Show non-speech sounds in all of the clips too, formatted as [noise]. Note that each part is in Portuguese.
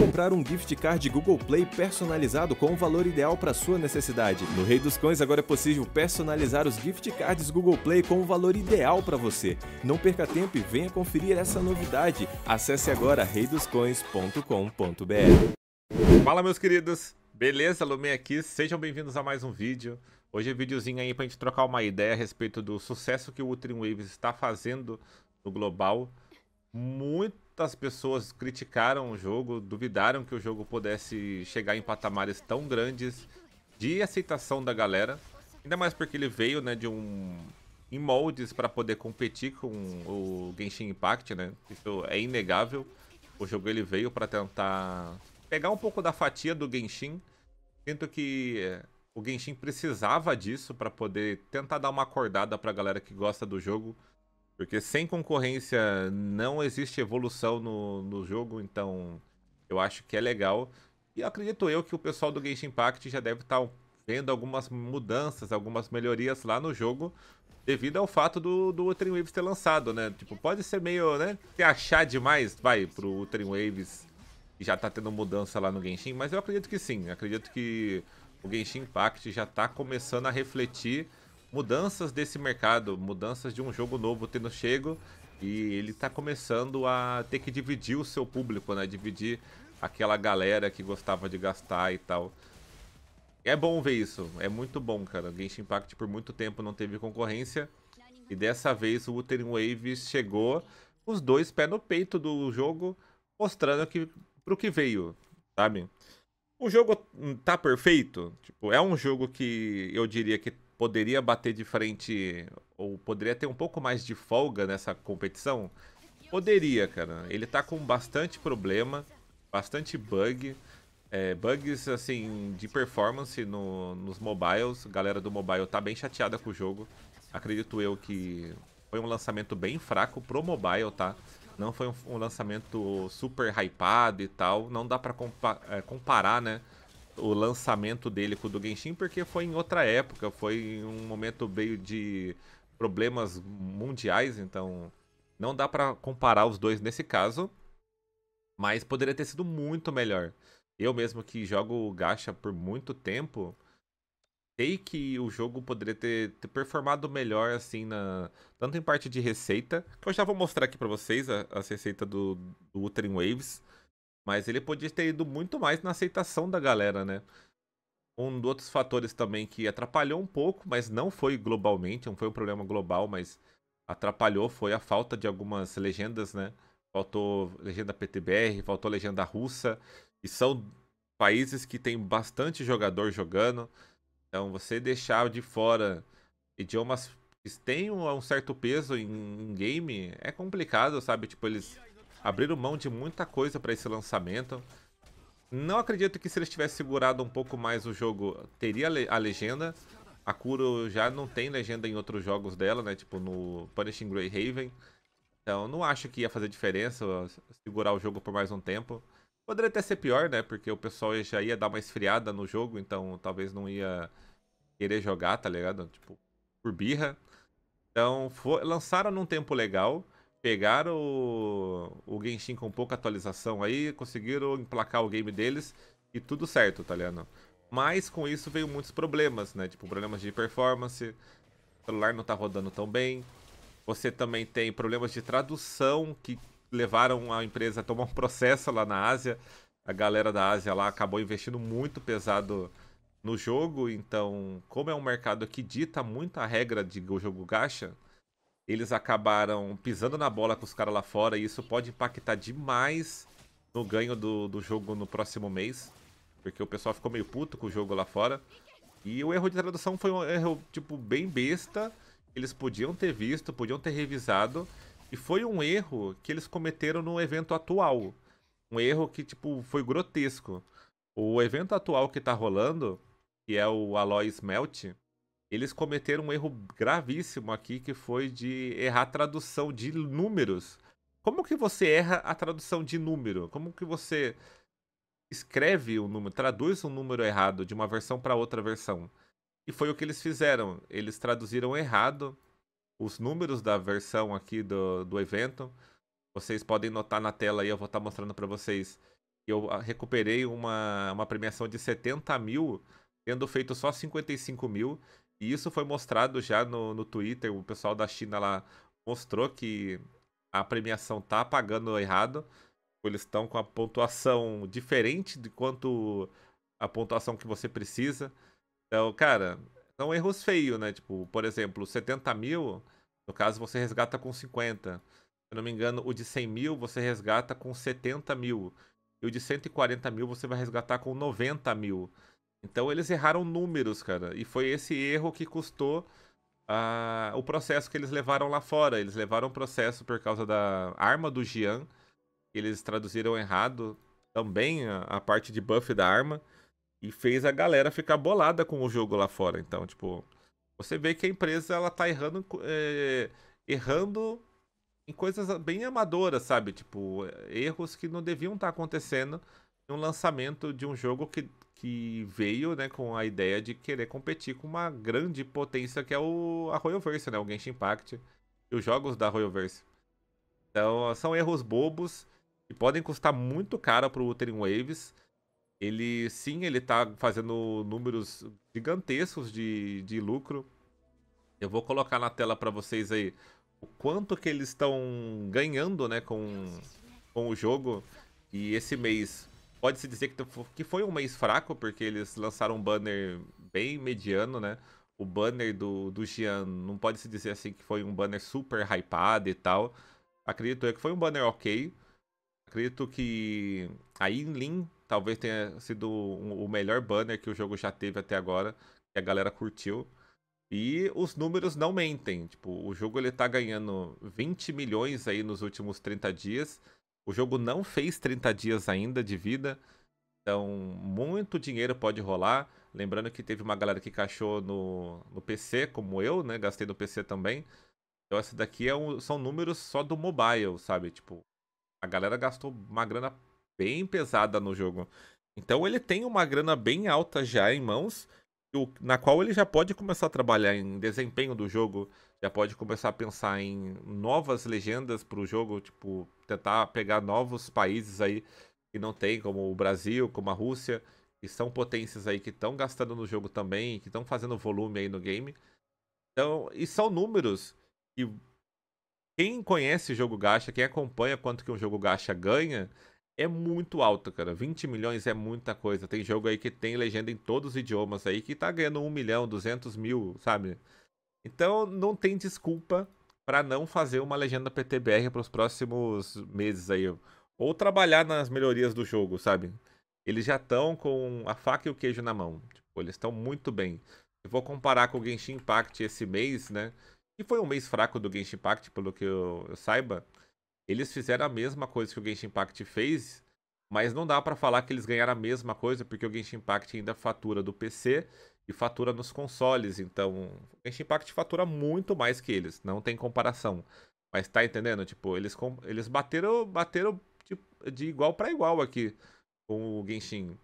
comprar um gift card Google Play personalizado com o valor ideal para sua necessidade. No Rei dos Cães agora é possível personalizar os gift cards Google Play com o valor ideal para você. Não perca tempo e venha conferir essa novidade. Acesse agora reidoscões.com.br. Fala meus queridos, beleza? Lumê aqui, sejam bem-vindos a mais um vídeo. Hoje é um videozinho aí pra gente trocar uma ideia a respeito do sucesso que o Ultrim Waves está fazendo no global. Muito Muitas pessoas criticaram o jogo, duvidaram que o jogo pudesse chegar em patamares tão grandes de aceitação da galera. Ainda mais porque ele veio, né, de um em moldes para poder competir com o Genshin Impact, né? Isso é inegável. O jogo ele veio para tentar pegar um pouco da fatia do Genshin. Sinto que eh, o Genshin precisava disso para poder tentar dar uma acordada para a galera que gosta do jogo. Porque sem concorrência não existe evolução no, no jogo, então eu acho que é legal. E acredito eu que o pessoal do Genshin Impact já deve estar tá vendo algumas mudanças, algumas melhorias lá no jogo, devido ao fato do, do Waves ter lançado, né? Tipo, pode ser meio, né? Se achar demais, vai, pro Wuthering Waves já tá tendo mudança lá no Genshin, mas eu acredito que sim. Acredito que o Genshin Impact já tá começando a refletir mudanças desse mercado, mudanças de um jogo novo tendo chego e ele está começando a ter que dividir o seu público, né? Dividir aquela galera que gostava de gastar e tal. É bom ver isso, é muito bom, cara. Genshin Impact por muito tempo não teve concorrência e dessa vez o Wuthering Waves chegou os dois pés no peito do jogo, mostrando que pro que veio, sabe? O jogo tá perfeito, tipo, é um jogo que eu diria que poderia bater de frente ou poderia ter um pouco mais de folga nessa competição? Poderia, cara. Ele tá com bastante problema, bastante bug. É, bugs, assim, de performance no, nos mobiles. A galera do mobile tá bem chateada com o jogo. Acredito eu que foi um lançamento bem fraco pro mobile, tá? Não foi um, um lançamento super hypado e tal. Não dá pra compa é, comparar, né? o lançamento dele com o do Genshin, porque foi em outra época, foi em um momento meio de problemas mundiais, então não dá para comparar os dois nesse caso, mas poderia ter sido muito melhor. Eu mesmo que jogo o Gacha por muito tempo, sei que o jogo poderia ter, ter, performado melhor assim na tanto em parte de receita, que eu já vou mostrar aqui para vocês a, a receita do, do Waves. Mas ele podia ter ido muito mais na aceitação da galera, né? Um dos outros fatores também que atrapalhou um pouco, mas não foi globalmente, não foi um problema global, mas atrapalhou foi a falta de algumas legendas, né? Faltou legenda PTBR, faltou legenda russa, e são países que tem bastante jogador jogando. Então você deixar de fora idiomas que têm um certo peso em, em game é complicado, sabe? Tipo, eles abriram mão de muita coisa para esse lançamento. Não acredito que se eles tivessem segurado um pouco mais o jogo, teria a legenda. A Kuro já não tem legenda em outros jogos dela, né? Tipo no Punishing Greyhaven. Então não acho que ia fazer diferença segurar o jogo por mais um tempo. Poderia até ser pior, né? Porque o pessoal já ia dar uma esfriada no jogo, então talvez não ia querer jogar, tá ligado? Tipo, por birra. Então, lançaram num tempo legal pegaram o, o Genshin com pouca atualização aí, conseguiram emplacar o game deles e tudo certo, tá ligado? Mas com isso veio muitos problemas, né? Tipo, problemas de performance, o celular não tá rodando tão bem. Você também tem problemas de tradução que levaram a empresa a tomar um [laughs] processo lá na Ásia. A galera da Ásia lá acabou investindo muito pesado no jogo, então, como é um mercado que dita muita regra de jogo gacha, eles acabaram pisando na bola com os caras lá fora e isso pode impactar demais no ganho do, do jogo no próximo mês. Porque o pessoal ficou meio puto com o jogo lá fora. E o erro de tradução foi um erro, tipo, bem besta. Eles podiam ter visto, podiam ter revisado. E foi um erro que eles cometeram no evento atual. Um erro que, tipo, foi grotesco. O evento atual que tá rolando, que é o Aloy Smelt, eles cometeram um erro gravíssimo aqui, que foi de errar a tradução de números. Como que você erra a tradução de número? Como que você escreve o um número, traduz um número errado de uma versão para outra versão? E foi o que eles fizeram. Eles traduziram errado os números da versão aqui do, do evento. Vocês podem notar na tela aí, eu vou estar tá mostrando para vocês. Eu ah, recuperei uma, uma premiação de 70 mil, tendo feito só 55 mil. E isso foi mostrado já no, no Twitter, o pessoal da China lá mostrou que a premiação tá pagando errado. Eles estão com a pontuação diferente de quanto a pontuação que você precisa. Então, cara, são erros feios, né? Tipo, por exemplo, 70 mil, no caso você resgata com 50. Se não me engano, o de 100 mil você resgata com 70 mil. E o de 140 mil você vai resgatar com 90 mil. Então eles erraram números, cara. E foi esse erro que custou uh, o processo que eles levaram lá fora. Eles levaram o processo por causa da arma do Gian. Eles traduziram errado também a, a parte de buff da arma. E fez a galera ficar bolada com o jogo lá fora. Então, tipo, você vê que a empresa ela tá errando, é, errando em coisas bem amadoras, sabe? Tipo, erros que não deviam estar tá acontecendo em um lançamento de um jogo que que veio né, com a ideia de querer competir com uma grande potência que é o, a Royalverse, né, o Genshin Impact e os jogos da Royalverse. Então, são erros bobos que podem custar muito caro para o Wuthering Waves. Ele, sim, ele está fazendo números gigantescos de, de lucro. Eu vou colocar na tela para vocês aí o quanto que eles estão ganhando né, com, com o jogo. E esse mês Pode-se dizer que, foi um mês fraco, porque eles lançaram um banner bem mediano, né? O banner do, do Gian não pode se dizer assim que foi um banner super hypado e tal. Acredito eu que foi um banner ok. Acredito que a Inlin talvez tenha sido o melhor banner que o jogo já teve até agora, que a galera curtiu. E os números não mentem. Tipo, o jogo ele tá ganhando 20 milhões aí nos últimos 30 dias. O jogo não fez 30 dias ainda de vida, então muito dinheiro pode rolar. Lembrando que teve uma galera que cachou no, no PC, como eu, né? Gastei no PC também. Então essa daqui é um, são números só do mobile, sabe? Tipo, a galera gastou uma grana bem pesada no jogo. Então ele tem uma grana bem alta já em mãos na qual ele já pode começar a trabalhar em desempenho do jogo, já pode começar a pensar em novas legendas para o jogo, tipo, tentar pegar novos países aí que não tem, como o Brasil, como a Rússia, que são potências aí que estão gastando no jogo também, que estão fazendo volume aí no game. Então, e são números que quem conhece o jogo gacha, quem acompanha quanto que um jogo gacha ganha, é muito alta, cara. 20 milhões é muita coisa. Tem jogo aí que tem legenda em todos os idiomas aí que tá ganhando 1 milhão, 200 mil, sabe? Então não tem desculpa para não fazer uma legenda PTBR para os próximos meses aí. Ou trabalhar nas melhorias do jogo, sabe? Eles já estão com a faca e o queijo na mão. Tipo, eles estão muito bem. Eu vou comparar com o Genshin Impact esse mês, né? E foi um mês fraco do Genshin Impact, pelo que eu, eu saiba. Eles fizeram a mesma coisa que o Genshin Impact fez, mas não dá para falar que eles ganharam a mesma coisa, porque o Genshin Impact ainda fatura do PC e fatura nos consoles. Então, o Genshin Impact fatura muito mais que eles, não tem comparação. Mas tá entendendo? Tipo, eles, eles bateram, bateram de, de igual para igual aqui com o Genshin.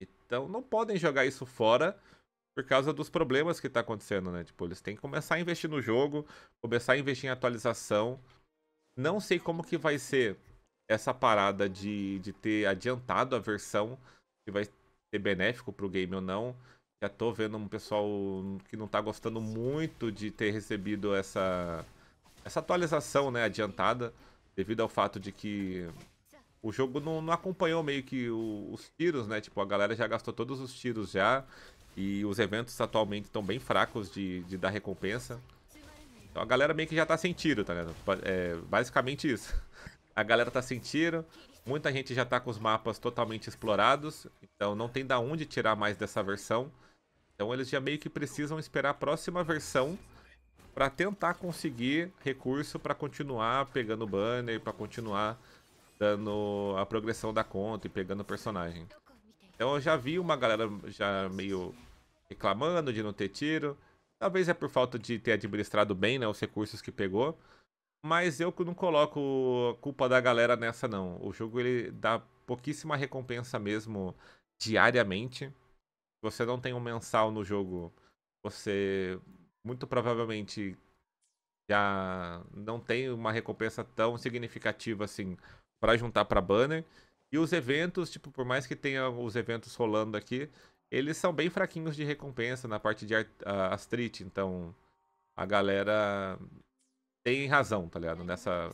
Então, não podem jogar isso fora por causa dos problemas que tá acontecendo, né? Tipo, eles têm que começar a investir no jogo, começar a investir em atualização. Não sei como que vai ser essa parada de, de ter adiantado a versão, se vai ser benéfico pro game ou não. Já tô vendo um pessoal que não tá gostando muito de ter recebido essa, essa atualização né, adiantada, devido ao fato de que o jogo não, não acompanhou meio que o, os tiros, né? Tipo, a galera já gastou todos os tiros já, e os eventos atualmente estão bem fracos de, de dar recompensa. Então a galera meio que já tá sem tiro, tá ligado? É basicamente isso. A galera tá sem tiro, muita gente já tá com os mapas totalmente explorados, então não tem da onde tirar mais dessa versão. Então eles já meio que precisam esperar a próxima versão para tentar conseguir recurso para continuar pegando banner, para continuar dando a progressão da conta e pegando personagem. Então eu já vi uma galera já meio reclamando de não ter tiro, Talvez é por falta de ter administrado bem né, os recursos que pegou. Mas eu não coloco a culpa da galera nessa, não. O jogo ele dá pouquíssima recompensa mesmo diariamente. Se você não tem um mensal no jogo, você muito provavelmente já não tem uma recompensa tão significativa assim para juntar para banner. E os eventos, tipo, por mais que tenha os eventos rolando aqui, eles são bem fraquinhos de recompensa na parte de astrite, então a galera tem razão, tá ligado? Nessa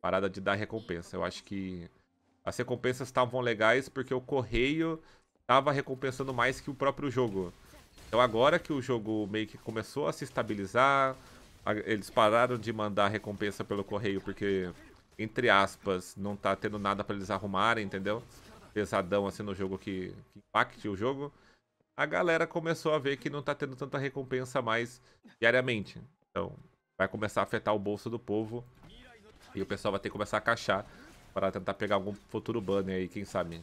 parada de dar recompensa. Eu acho que as recompensas estavam legais porque o correio estava recompensando mais que o próprio jogo. Então agora que o jogo meio que começou a se estabilizar, eles pararam de mandar recompensa pelo correio porque, entre aspas, não tá tendo nada para eles arrumarem, entendeu? Pesadão assim no jogo que, que impacte o jogo a galera começou a ver que não tá tendo tanta recompensa mais diariamente. Então, vai começar a afetar o bolso do povo e o pessoal vai ter que começar a caixar para tentar pegar algum futuro banner aí, quem sabe.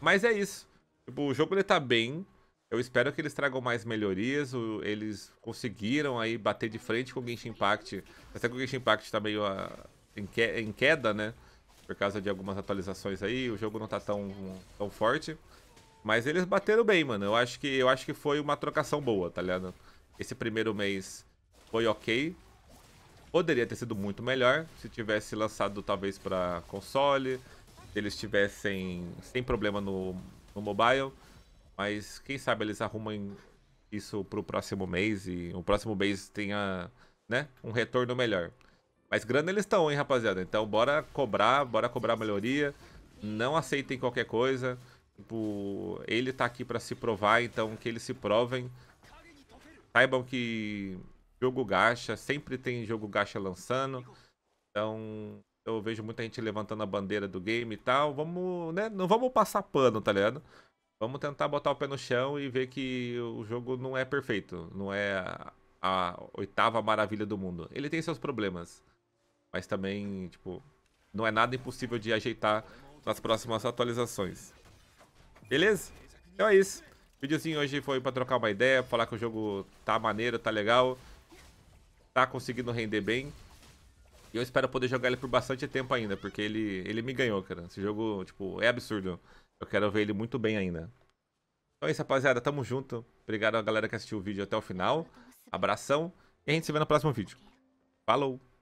Mas é isso. Tipo, o jogo ele tá bem. Eu espero que eles tragam mais melhorias. Eles conseguiram aí bater de frente com o Genshin Impact. Até que o Genshin Impact tá meio a... Ah, em queda, né? Por causa de algumas atualizações aí. O jogo não tá tão, tão forte. Mas eles bateram bem, mano. Eu acho que, eu acho que foi uma trocação boa, tá ligado? Esse primeiro mês foi ok. Poderia ter sido muito melhor se tivesse lançado talvez para console, se eles tivessem sem problema no, no mobile. Mas quem sabe eles arrumam isso pro próximo mês e o próximo mês tenha, né, um retorno melhor. Mas grana eles estão, hein, rapaziada? Então bora cobrar, bora cobrar melhoria. Não aceitem qualquer coisa. Tipo, ele tá aqui para se provar, então que eles se provem. Saibam que jogo gacha, sempre tem jogo gacha lançando. Então, eu vejo muita gente levantando a bandeira do game e tal. Vamos, né? Não vamos passar pano, tá ligado? Vamos tentar botar o pé no chão e ver que o jogo não é perfeito. Não é a, a oitava maravilha do mundo. Ele tem seus problemas. Mas também, tipo, não é nada impossível de ajeitar nas próximas atualizações. Beleza? Então é isso. O videozinho hoje foi pra trocar uma ideia, falar que o jogo tá maneiro, tá legal. Tá conseguindo render bem. E eu espero poder jogar ele por bastante tempo ainda, porque ele, ele me ganhou, cara. Esse jogo, tipo, é absurdo. Eu quero ver ele muito bem ainda. Então é isso, rapaziada. Tamo junto. Obrigado a galera que assistiu o vídeo até o final. Abração. E a gente se vê no próximo vídeo. Falou!